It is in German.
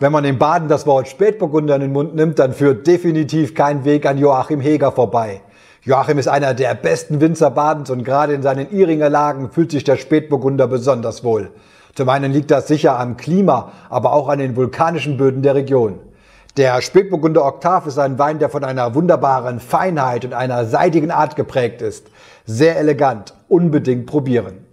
Wenn man in Baden das Wort Spätburgunder in den Mund nimmt, dann führt definitiv kein Weg an Joachim Heger vorbei. Joachim ist einer der besten Winzer Badens und gerade in seinen Iringer Lagen fühlt sich der Spätburgunder besonders wohl. Zum einen liegt das sicher am Klima, aber auch an den vulkanischen Böden der Region. Der Spätburgunder Oktav ist ein Wein, der von einer wunderbaren Feinheit und einer seidigen Art geprägt ist. Sehr elegant, unbedingt probieren.